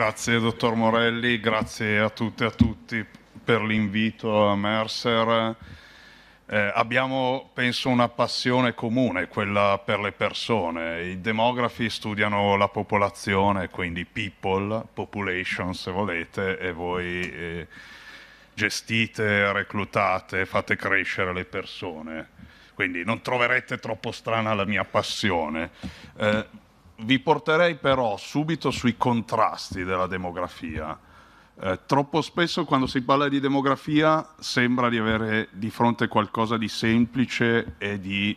Grazie dottor Morelli, grazie a tutte e a tutti per l'invito a Mercer. Eh, abbiamo, penso, una passione comune, quella per le persone. I demografi studiano la popolazione, quindi people, population se volete, e voi eh, gestite, reclutate, fate crescere le persone. Quindi non troverete troppo strana la mia passione. Eh, vi porterei però subito sui contrasti della demografia. Eh, troppo spesso quando si parla di demografia sembra di avere di fronte qualcosa di semplice e di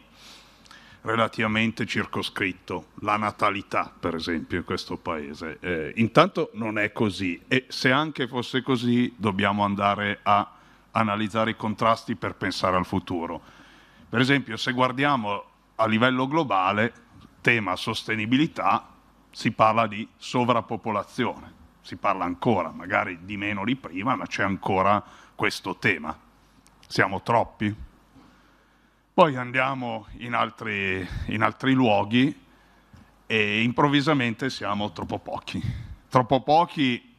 relativamente circoscritto, la natalità per esempio in questo paese. Eh, intanto non è così e se anche fosse così dobbiamo andare a analizzare i contrasti per pensare al futuro. Per esempio se guardiamo a livello globale tema sostenibilità si parla di sovrappopolazione, si parla ancora, magari di meno di prima, ma c'è ancora questo tema. Siamo troppi. Poi andiamo in altri, in altri luoghi e improvvisamente siamo troppo pochi. Troppo pochi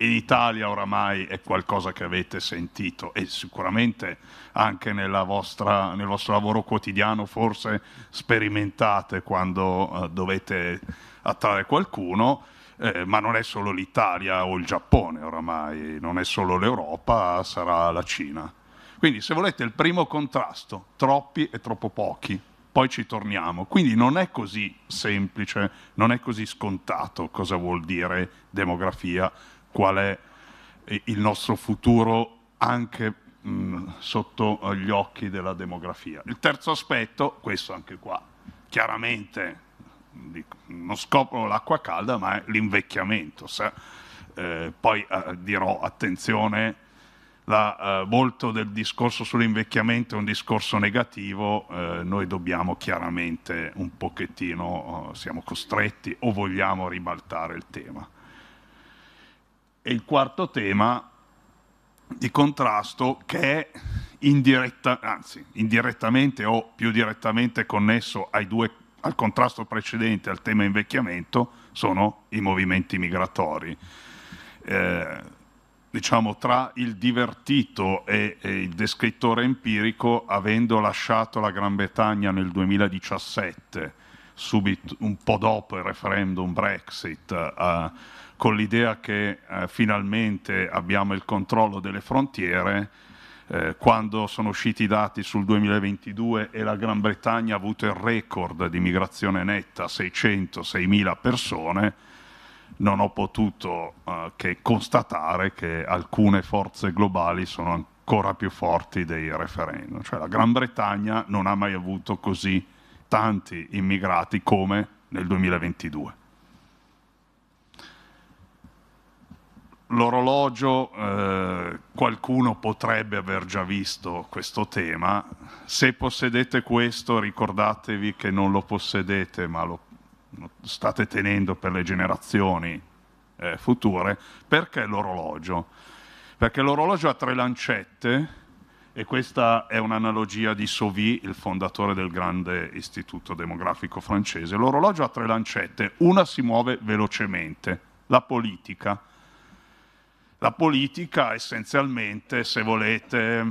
in Italia oramai è qualcosa che avete sentito e sicuramente anche vostra, nel vostro lavoro quotidiano forse sperimentate quando eh, dovete attrarre qualcuno, eh, ma non è solo l'Italia o il Giappone oramai, non è solo l'Europa, sarà la Cina. Quindi se volete il primo contrasto, troppi e troppo pochi, poi ci torniamo. Quindi non è così semplice, non è così scontato cosa vuol dire demografia qual è il nostro futuro anche sotto eh, gli occhi della demografia. Il terzo aspetto, questo anche qua, chiaramente non scopro l'acqua calda, ma è l'invecchiamento. Eh, poi eh, dirò, attenzione, la, eh, molto del discorso sull'invecchiamento è un discorso negativo, noi dobbiamo chiaramente un pochettino, oh, siamo costretti o vogliamo ribaltare il tema e il quarto tema di contrasto che è indiretta, anzi, indirettamente o più direttamente connesso due, al contrasto precedente, al tema invecchiamento, sono i movimenti migratori. Eh, diciamo, tra il divertito e, e, il descrittore empirico, avendo lasciato la Gran Bretagna nel 2017, subito un po' dopo il referendum Brexit, eh, con l'idea che eh, finalmente abbiamo il controllo delle frontiere, eh, quando sono usciti i dati sul 2022 e la Gran Bretagna ha avuto il record di migrazione netta, 600-6.000 persone, non ho potuto eh, che constatare che alcune forze globali sono ancora più forti dei referendum. Cioè la Gran Bretagna non ha mai avuto così tanti immigrati come nel 2022. l'orologio eh, qualcuno potrebbe aver già visto questo tema. Se possedete questo ricordatevi che non lo possedete ma lo state tenendo per le generazioni eh, future. Perché l'orologio? Perché l'orologio ha tre lancette e questa è un'analogia di Sauvy, il fondatore del grande istituto demografico francese. L'orologio ha tre lancette, una si muove velocemente, la politica, la politica essenzialmente, se volete,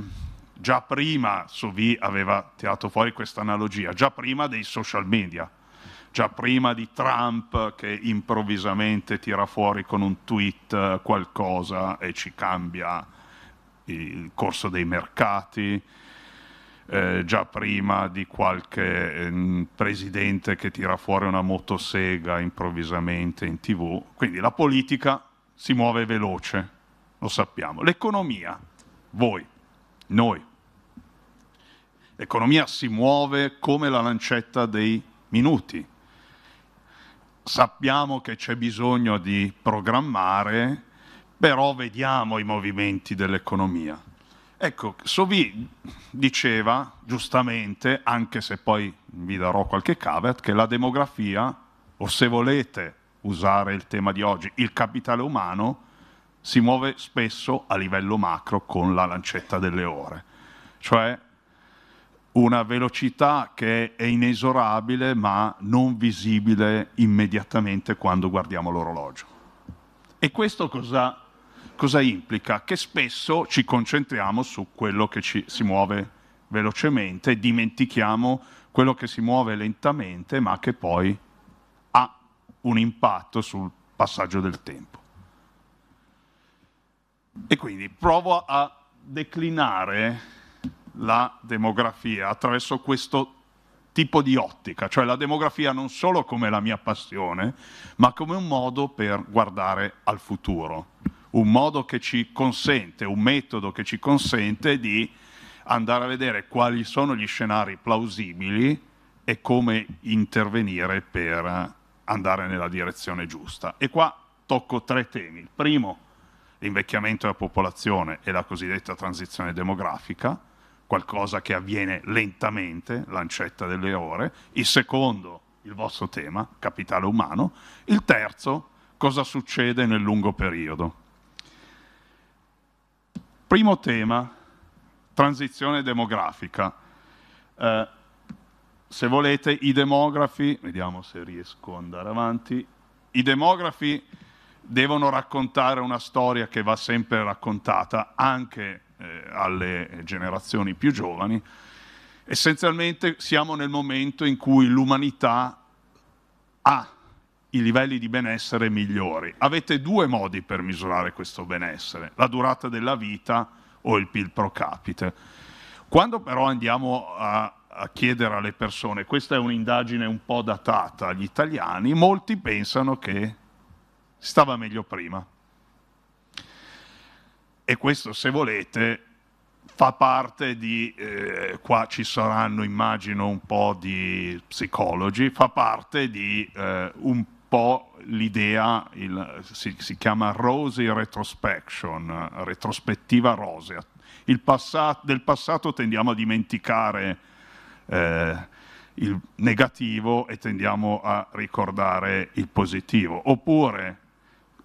già prima, Sovi aveva tirato fuori questa analogia, già prima dei social media, già prima di Trump che improvvisamente tira fuori con un tweet qualcosa e ci cambia il corso dei mercati, eh, già prima di qualche eh, presidente che tira fuori una motosega improvvisamente in tv. Quindi la politica si muove veloce, lo sappiamo. L'economia, voi, noi. L'economia si muove come la lancetta dei minuti. Sappiamo che c'è bisogno di programmare, però vediamo i movimenti dell'economia. Ecco, Sovi diceva giustamente, anche se poi vi darò qualche caveat, che la demografia, o se volete usare il tema di oggi, il capitale umano, si muove spesso a livello macro con la lancetta delle ore, cioè una velocità che è inesorabile ma non visibile immediatamente quando guardiamo l'orologio. E questo cosa, cosa, implica? Che spesso ci concentriamo su quello che ci, si muove velocemente e dimentichiamo quello che si muove lentamente ma che poi ha un impatto sul passaggio del tempo. E quindi provo a declinare la demografia attraverso questo tipo di ottica, cioè la demografia non solo come la mia passione, ma come un modo per guardare al futuro, un modo che ci consente, un metodo che ci consente di andare a vedere quali sono gli scenari plausibili e come intervenire per andare nella direzione giusta. E qua tocco tre temi. Il primo, l'invecchiamento della popolazione e la cosiddetta transizione demografica, qualcosa che avviene lentamente, l'ancetta delle ore, il secondo, il vostro tema, capitale umano, il terzo, cosa succede nel lungo periodo. Primo tema, transizione demografica. Eh, se volete, i demografi, vediamo se riesco ad andare avanti, i demografi devono raccontare una storia che va sempre raccontata anche eh, alle generazioni più giovani. Essenzialmente siamo nel momento in cui l'umanità ha i livelli di benessere migliori. Avete due modi per misurare questo benessere, la durata della vita o il PIL pro capite. Quando però andiamo a, a chiedere alle persone, questa è un'indagine un po' datata agli italiani, molti pensano che stava meglio prima. E questo, se volete, fa parte di, eh, qua ci saranno immagino un po' di psicologi, fa parte di eh, un po' l'idea, si, si, chiama rosy retrospection, retrospettiva rosea. Passato, del passato tendiamo a dimenticare eh, il negativo e tendiamo a ricordare il positivo. Oppure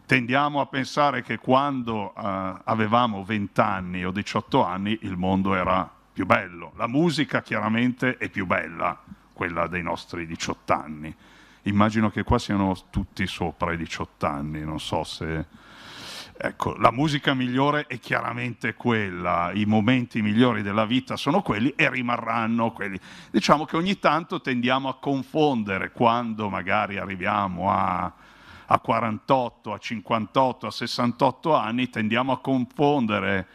tendiamo a pensare che quando eh, avevamo 20 anni o 18 anni il mondo era più bello. La musica chiaramente è più bella, quella dei nostri 18 anni. Immagino che qua siano tutti sopra i 18 anni, non so se... Ecco, la musica migliore è chiaramente quella, i momenti migliori della vita sono quelli e rimarranno quelli. Diciamo che ogni tanto tendiamo a confondere quando magari arriviamo a a 48, a 58, a 68 anni tendiamo a confondere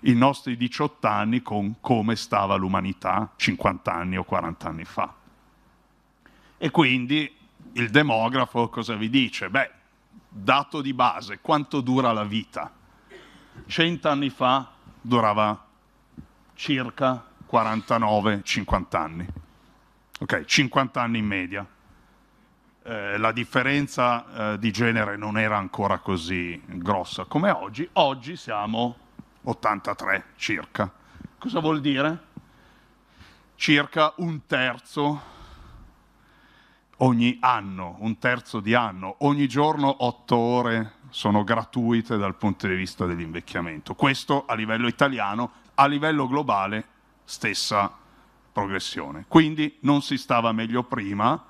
i nostri 18 anni con come stava l'umanità 50 anni o 40 anni fa. E quindi il demografo cosa vi dice? Beh, dato di base, quanto dura la vita? 100 anni fa durava circa 49-50 anni. Ok, 50 anni in media. Eh, la differenza eh, di genere non era ancora così grossa come oggi, oggi siamo 83 circa. Cosa vuol dire? Circa un terzo ogni anno, un terzo di anno, ogni giorno 8 ore sono gratuite dal punto di vista dell'invecchiamento. Questo a livello italiano, a livello globale stessa progressione. Quindi non si stava meglio prima,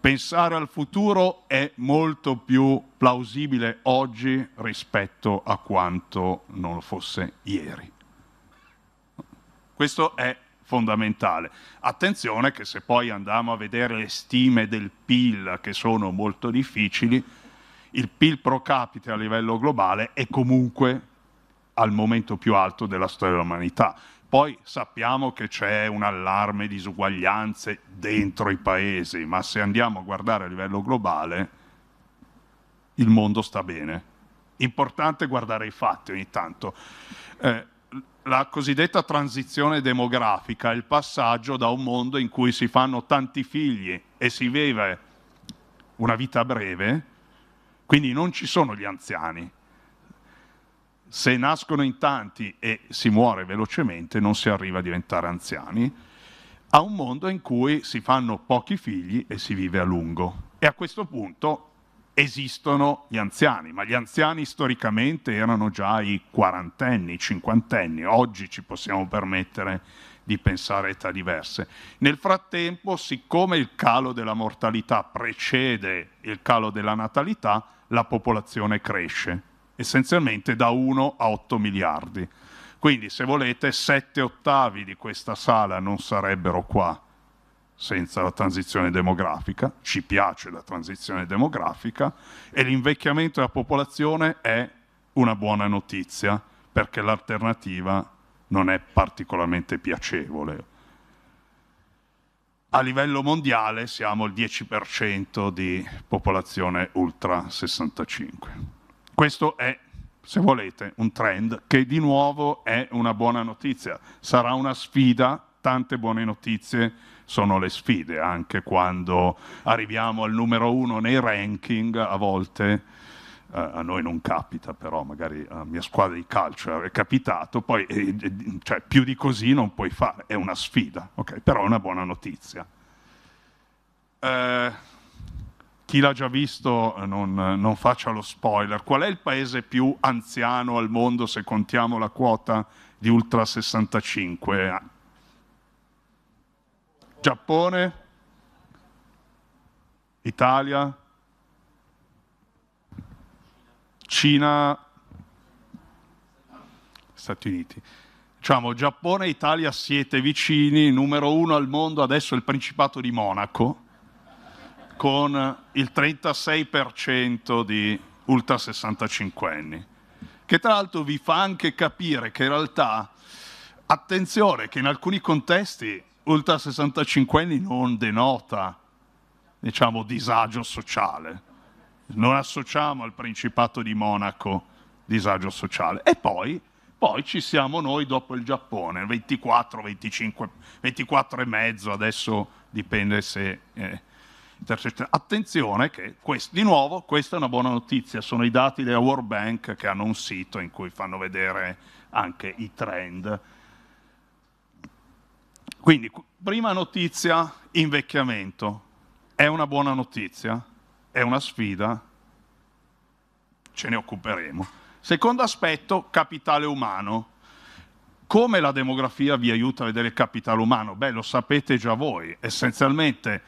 Pensare al futuro è molto più plausibile oggi rispetto a quanto non lo fosse ieri. Questo è fondamentale. Attenzione che se poi andiamo a vedere le stime del PIL, che sono molto difficili, il PIL pro capite a livello globale è comunque al momento più alto della storia dell'umanità. Poi sappiamo che c'è un allarme di disuguaglianze dentro i paesi, ma se andiamo a guardare a livello globale, il mondo sta bene. Importante guardare i fatti ogni tanto. Eh, la cosiddetta transizione demografica, è il passaggio da un mondo in cui si fanno tanti figli e si vive una vita breve, quindi non ci sono gli anziani, se nascono in tanti e si muore velocemente non si arriva a diventare anziani, a un mondo in cui si fanno pochi figli e si vive a lungo. E a questo punto esistono gli anziani, ma gli anziani storicamente erano già i quarantenni, i cinquantenni, oggi ci possiamo permettere di pensare a età diverse. Nel frattempo, siccome il calo della mortalità precede il calo della natalità, la popolazione cresce essenzialmente da 1 a 8 miliardi. Quindi se volete 7 ottavi di questa sala non sarebbero qua senza la transizione demografica, ci piace la transizione demografica e l'invecchiamento della popolazione è una buona notizia perché l'alternativa non è particolarmente piacevole. A livello mondiale siamo il 10% di popolazione ultra 65. Questo è, se volete, un trend che di nuovo è una buona notizia. Sarà una sfida, tante buone notizie sono le sfide, anche quando arriviamo al numero uno nei ranking, a volte Uh, a noi non capita, però magari a mia squadra di calcio è capitato, poi eh, eh, cioè, più di così non puoi fare, è una sfida, okay? però è una buona notizia. Uh, chi l'ha già visto eh, non, non faccia lo spoiler, qual è il paese più anziano al mondo se contiamo la quota di ultra 65 anni? Giappone? Italia? Cina? Stati Uniti. Diciamo Giappone e Italia siete vicini, numero uno al mondo adesso è il Principato di Monaco, con il 36% di ultra 65 anni, che tra l'altro vi fa anche capire che in realtà, attenzione, che in alcuni contesti ultra 65enni non denota, diciamo, disagio sociale. Non associamo al Principato di Monaco disagio sociale. E poi, poi ci siamo noi dopo il Giappone, 24, 25, 24 e mezzo, adesso dipende se... Eh, Attenzione che questo, di nuovo questa è una buona notizia, sono i dati della World Bank che hanno un sito in cui fanno vedere anche i trend. Quindi prima notizia, invecchiamento. È una buona notizia, è una sfida, ce ne occuperemo. Secondo aspetto, capitale umano. Come la demografia vi aiuta a vedere il capitale umano? Beh, lo sapete già voi, essenzialmente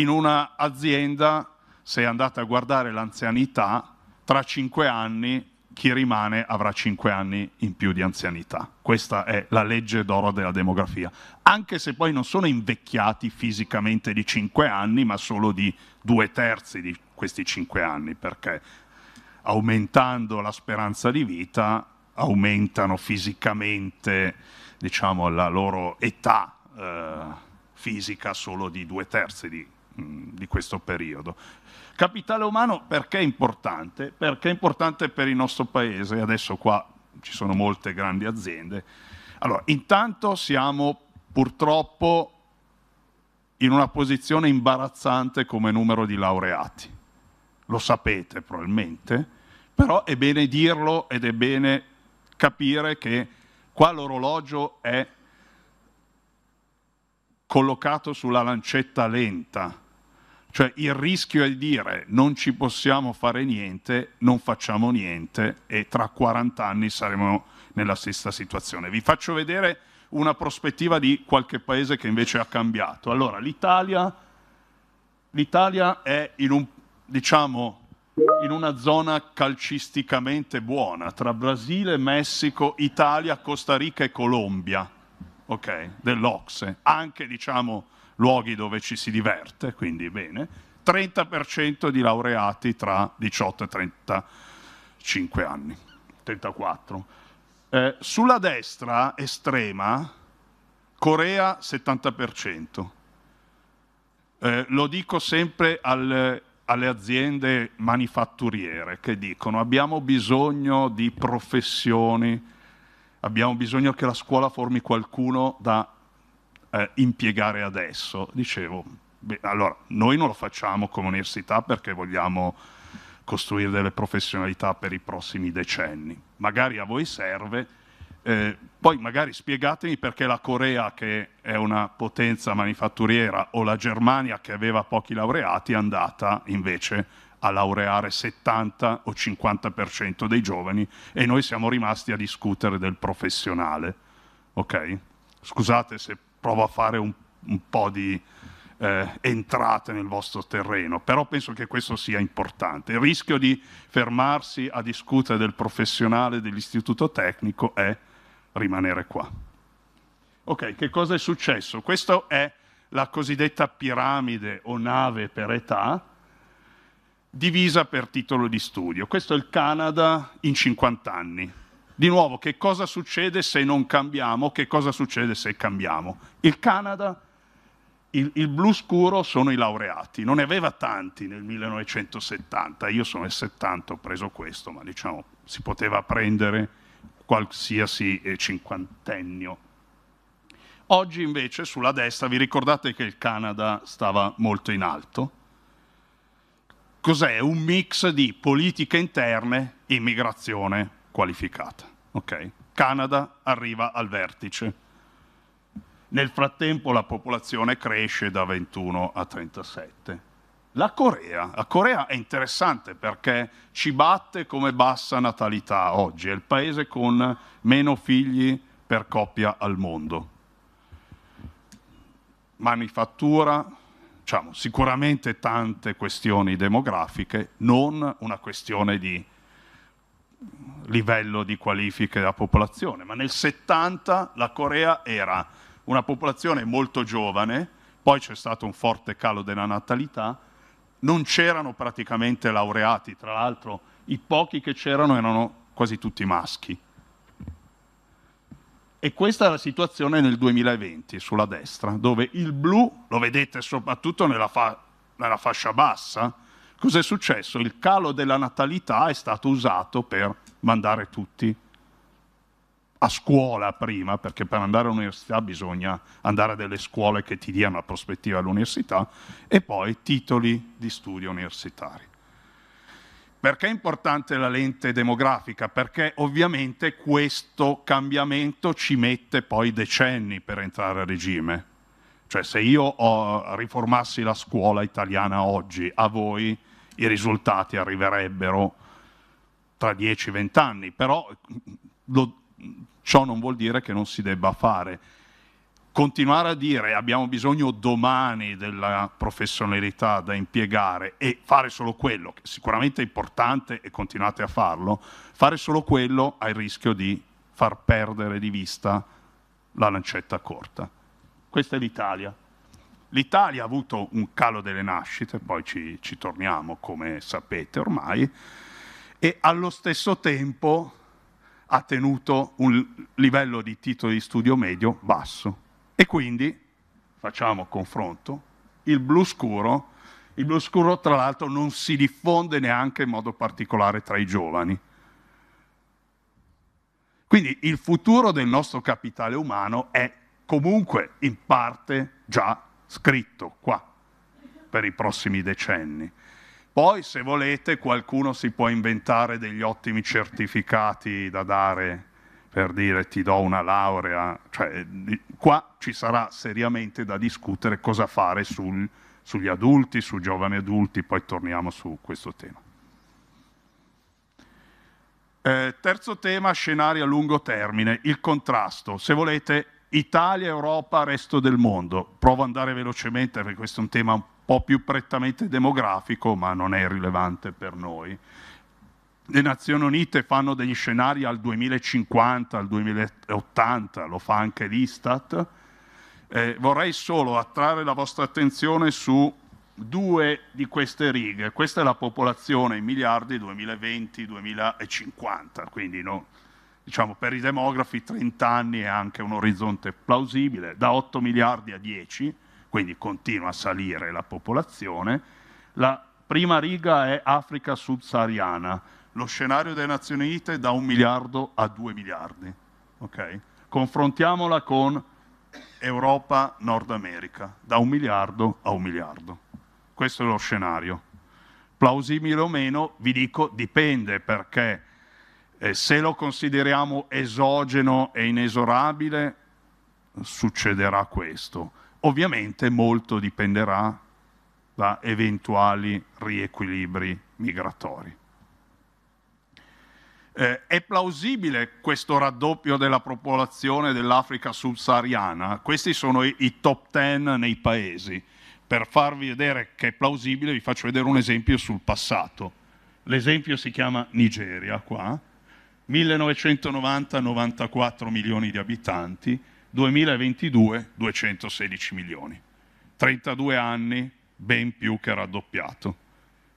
in un'azienda, se andate a guardare l'anzianità, tra cinque anni chi rimane avrà cinque anni in più di anzianità. Questa è la legge d'oro della demografia. Anche se poi non sono invecchiati fisicamente di cinque anni, ma solo di due terzi di questi cinque anni, perché aumentando la speranza di vita aumentano fisicamente diciamo, la loro età eh, fisica solo di due terzi di di questo periodo. Capitale umano perché è importante? Perché è importante per il nostro paese, adesso qua ci sono molte grandi aziende. Allora, intanto siamo purtroppo in una posizione imbarazzante come numero di laureati. Lo sapete probabilmente, però è bene dirlo ed è bene capire che qua l'orologio è collocato sulla lancetta lenta cioè il rischio è di dire non ci possiamo fare niente, non facciamo niente e tra 40 anni saremo nella stessa situazione. Vi faccio vedere una prospettiva di qualche paese che invece ha cambiato. Allora, l'Italia, l'Italia è in, un, diciamo, in una zona calcisticamente buona tra Brasile, Messico, Italia, Costa Rica e Colombia, okay, dell'Ocse, anche diciamo, luoghi dove ci si diverte, quindi bene, 30% di laureati tra 18 e 35 anni, 34. Eh, sulla destra estrema, Corea 70%. Eh, lo dico sempre al, alle aziende manifatturiere che dicono abbiamo bisogno di professioni, abbiamo bisogno che la scuola formi qualcuno da eh, impiegare adesso? Dicevo, beh, allora, noi non lo facciamo come università perché vogliamo costruire delle professionalità per i prossimi decenni. Magari a voi serve, eh, poi magari spiegatemi perché la Corea, che è una potenza manifatturiera, o la Germania, che aveva pochi laureati, è andata invece a laureare 70 o 50% dei giovani e noi siamo rimasti a discutere del professionale. Ok? Scusate se provo a fare un, un po' di eh, entrate nel vostro terreno, però penso che questo sia importante. Il rischio di fermarsi a discutere del professionale dell'istituto tecnico è rimanere qua. Ok, che cosa è successo? Questa è la cosiddetta piramide o nave per età, divisa per titolo di studio. Questo è il Canada in 50 anni. Di nuovo, che cosa succede se non cambiamo? Che cosa succede se cambiamo? Il Canada, il, il blu scuro sono i laureati, non ne aveva tanti nel 1970, io sono nel 70, ho preso questo, ma diciamo si poteva prendere qualsiasi eh, cinquantennio. Oggi invece sulla destra vi ricordate che il Canada stava molto in alto? Cos'è? Un mix di politiche interne, immigrazione, qualificata. Okay. Canada arriva al vertice. Nel frattempo la popolazione cresce da 21 a 37. La Corea. La Corea è interessante perché ci batte come bassa natalità oggi, è il paese con meno figli per coppia al mondo. Manifattura, diciamo, sicuramente tante questioni demografiche, non una questione di livello di qualifiche della popolazione, ma nel 70 la Corea era una popolazione molto giovane, poi c'è stato un forte calo della natalità, non c'erano praticamente laureati, tra l'altro i pochi che c'erano erano quasi tutti maschi. E questa è la situazione nel 2020 sulla destra, dove il blu lo vedete soprattutto nella, fa nella fascia bassa, Cos'è successo? Il calo della natalità è stato usato per mandare tutti a scuola prima, perché per andare all'università bisogna andare a delle scuole che ti diano la prospettiva all'università, e poi titoli di studio universitari. Perché è importante la lente demografica? Perché ovviamente questo cambiamento ci mette poi decenni per entrare a regime. Cioè se io oh, riformassi la scuola italiana oggi, a voi i risultati arriverebbero tra 10-20 anni, però lo, ciò non vuol dire che non si debba fare. Continuare a dire abbiamo bisogno domani della professionalità da impiegare e fare solo quello, che sicuramente è importante e continuate a farlo, fare solo quello ha il rischio di far perdere di vista la lancetta corta. Questa è l'Italia. L'Italia ha avuto un calo delle nascite, poi ci, ci torniamo come sapete ormai, e allo stesso tempo ha tenuto un livello di titoli di studio medio basso. E quindi, facciamo confronto, il blu scuro, il blu scuro tra l'altro non si diffonde neanche in modo particolare tra i giovani. Quindi il futuro del nostro capitale umano è comunque in parte già scritto qua per i prossimi decenni. Poi, se volete, qualcuno si può inventare degli ottimi certificati da dare per dire ti do una laurea. Cioè, qua ci sarà seriamente da discutere cosa fare sul, sugli adulti, sui giovani adulti, poi torniamo su questo tema. Eh, terzo tema, scenario a lungo termine, il contrasto. Se volete, Italia, Europa, resto del mondo. Provo ad andare velocemente perché questo è un tema un po' più prettamente demografico, ma non è rilevante per noi. Le Nazioni Unite fanno degli scenari al 2050, al 2080, lo fa anche l'Istat. Eh, vorrei solo attrarre la vostra attenzione su due di queste righe. Questa è la popolazione in miliardi 2020-2050, quindi no, diciamo, per i demografi 30 anni è anche un orizzonte plausibile, da 8 miliardi a 10, quindi continua a salire la popolazione. La prima riga è Africa subsahariana, lo scenario delle Nazioni Unite da 1 miliardo a 2 miliardi. Okay? Confrontiamola con Europa, Nord America, da 1 miliardo a 1 miliardo. Questo è lo scenario. Plausibile o meno, vi dico, dipende perché e se lo consideriamo esogeno e inesorabile, succederà questo. Ovviamente molto dipenderà da eventuali riequilibri migratori. Eh, è plausibile questo raddoppio della popolazione dell'Africa subsahariana? Questi sono i, i top ten nei paesi. Per farvi vedere che è plausibile vi faccio vedere un esempio sul passato. L'esempio si chiama Nigeria, qua. 1990 94 milioni di abitanti, 2022 216 milioni. 32 anni, ben più che raddoppiato.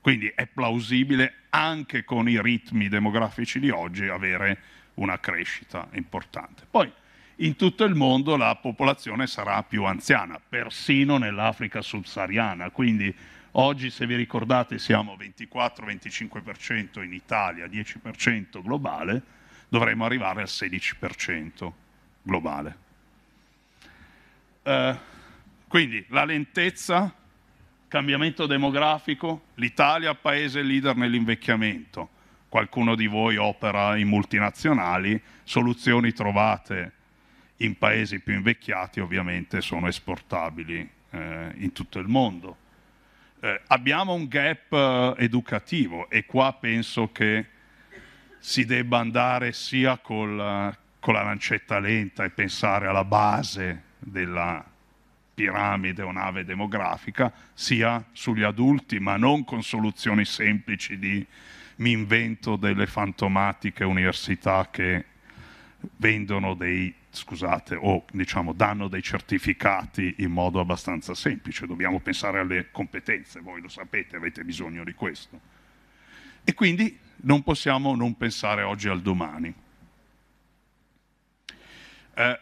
Quindi è plausibile anche con i ritmi demografici di oggi avere una crescita importante. Poi in tutto il mondo la popolazione sarà più anziana, persino nell'Africa subsahariana, quindi Oggi, se vi ricordate, siamo 24-25% in Italia, 10% globale, dovremmo arrivare al 16% globale. Eh, quindi la lentezza, cambiamento demografico, l'Italia paese leader nell'invecchiamento. Qualcuno di voi opera in multinazionali, soluzioni trovate in paesi più invecchiati ovviamente sono esportabili eh, in tutto il mondo eh, abbiamo un gap eh, educativo e qua penso che si debba andare sia col, con l'arancetta lenta e pensare alla base della piramide o nave demografica, sia sugli adulti, ma non con soluzioni semplici di mi invento delle fantomatiche università che vendono dei scusate, o diciamo danno dei certificati in modo abbastanza semplice, dobbiamo pensare alle competenze, voi lo sapete, avete bisogno di questo. E quindi non possiamo non pensare oggi al domani. Eh,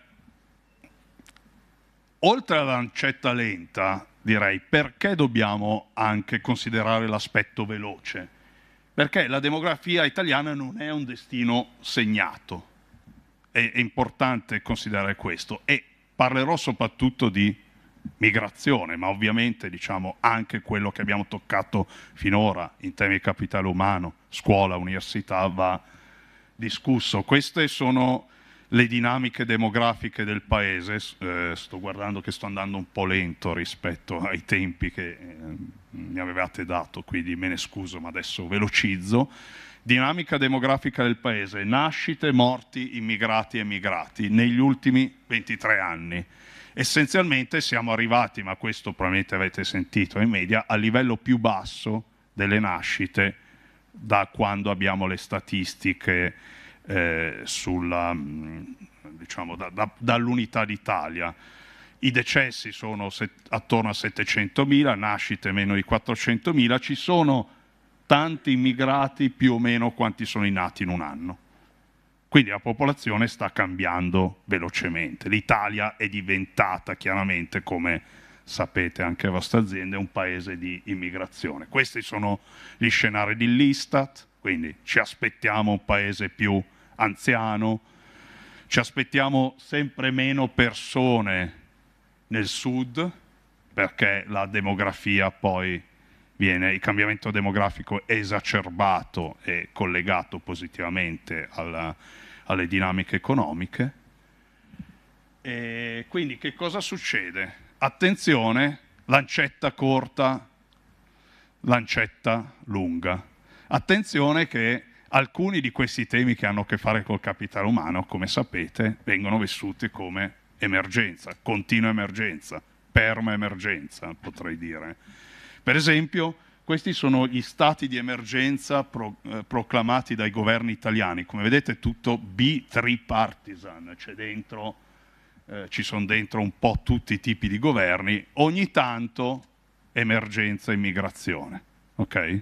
oltre all'ancetta lenta, direi, perché dobbiamo anche considerare l'aspetto veloce? Perché la demografia italiana non è un destino segnato, è importante considerare questo e parlerò soprattutto di migrazione, ma ovviamente diciamo, anche quello che abbiamo toccato finora in termini di capitale umano, scuola, università va discusso. Queste sono le dinamiche demografiche del paese, eh, sto guardando che sto andando un po' lento rispetto ai tempi che eh, mi avevate dato, quindi me ne scuso, ma adesso velocizzo dinamica demografica del paese, nascite, morti, immigrati e emigrati negli ultimi 23 anni. Essenzialmente siamo arrivati, ma questo probabilmente avete sentito in media, al livello più basso delle nascite da quando abbiamo le statistiche eh, sulla, mm, diciamo, da, da, dall'unità d'Italia. I decessi sono set, attorno a 700.000, nascite meno di 400.000, ci sono tanti immigrati più o meno quanti sono nati in un anno. Quindi la popolazione sta cambiando velocemente. L'Italia è diventata chiaramente, come sapete anche la vostra azienda, un paese di immigrazione. Questi sono gli scenari dell'Istat, quindi ci aspettiamo un paese più anziano, ci aspettiamo sempre meno persone nel sud perché la demografia poi viene, il cambiamento demografico esacerbato e collegato positivamente alla, alle dinamiche economiche. E quindi che cosa succede? Attenzione, lancetta corta, lancetta lunga. Attenzione che alcuni di questi temi che hanno a che fare col capitale umano, come sapete, vengono vissuti come emergenza, continua emergenza, perma emergenza, potrei dire. Per esempio, questi sono gli stati di emergenza pro, eh, proclamati dai governi italiani. Come vedete è tutto bipartisan, cioè dentro, eh, ci sono dentro un po' tutti i tipi di governi, ogni tanto emergenza immigrazione. Okay?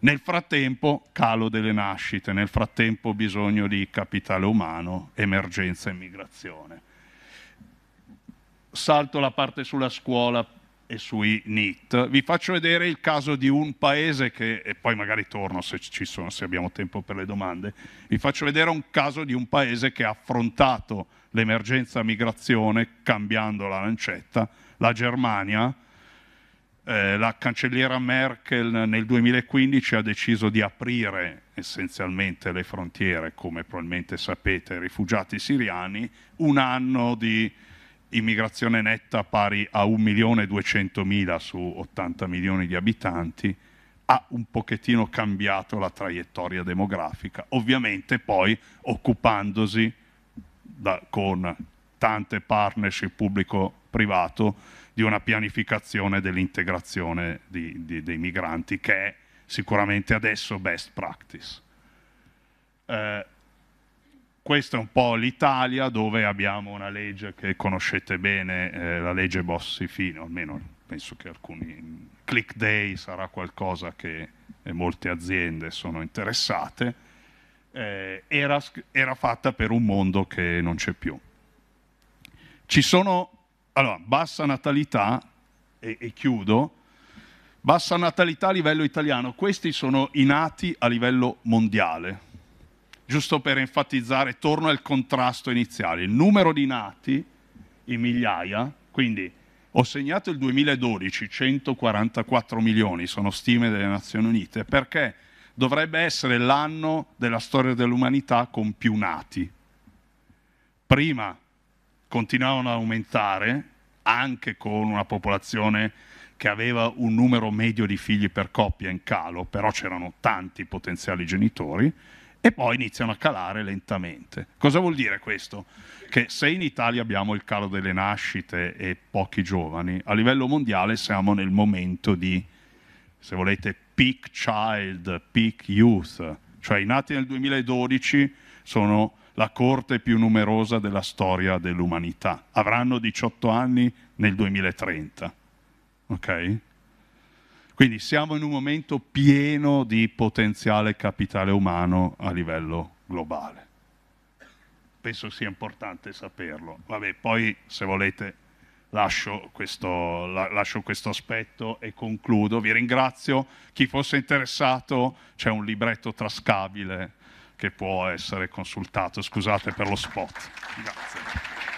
Nel frattempo calo delle nascite, nel frattempo bisogno di capitale umano, emergenza immigrazione. Salto la parte sulla scuola e sui NIT. Vi faccio vedere il caso di un paese che, e poi magari torno se ci sono, se abbiamo tempo per le domande, vi faccio vedere un caso di un paese che ha affrontato l'emergenza migrazione cambiando la lancetta, la Germania, eh, la cancelliera Merkel nel 2015 ha deciso di aprire essenzialmente le frontiere, come probabilmente sapete, ai rifugiati siriani, un anno di immigrazione netta pari a 1.200.000 su 80 milioni di abitanti, ha un pochettino cambiato la traiettoria demografica, ovviamente poi occupandosi da, con tante partnership pubblico-privato di una pianificazione dell'integrazione dei migranti che è sicuramente adesso best practice. Eh, questa è un po' l'Italia dove abbiamo una legge che conoscete bene, eh, la legge Bossi-Fino, almeno penso che alcuni click day sarà qualcosa che eh, molte aziende sono interessate, eh, era, era fatta per un mondo che non c'è più. Ci sono, allora, bassa natalità, e, e chiudo, bassa natalità a livello italiano, questi sono i nati a livello mondiale, giusto per enfatizzare, torno al contrasto iniziale, il numero di nati in migliaia, quindi ho segnato il 2012, 144 milioni, sono stime delle Nazioni Unite, perché dovrebbe essere l'anno della storia dell'umanità con più nati. Prima continuavano ad aumentare, anche con una popolazione che aveva un numero medio di figli per coppia in calo, però c'erano tanti potenziali genitori, e poi iniziano a calare lentamente. Cosa vuol dire questo? Che se in Italia abbiamo il calo delle nascite e pochi giovani, a livello mondiale siamo nel momento di, se volete, peak child, peak youth, cioè i nati nel 2012 sono la corte più numerosa della storia dell'umanità. Avranno 18 anni nel 2030. Ok? Quindi siamo in un momento pieno di potenziale capitale umano a livello globale. Penso sia importante saperlo. Vabbè, poi se volete lascio questo, la, lascio questo aspetto e concludo. Vi ringrazio. Chi fosse interessato c'è un libretto trascabile che può essere consultato. Scusate per lo spot. Grazie.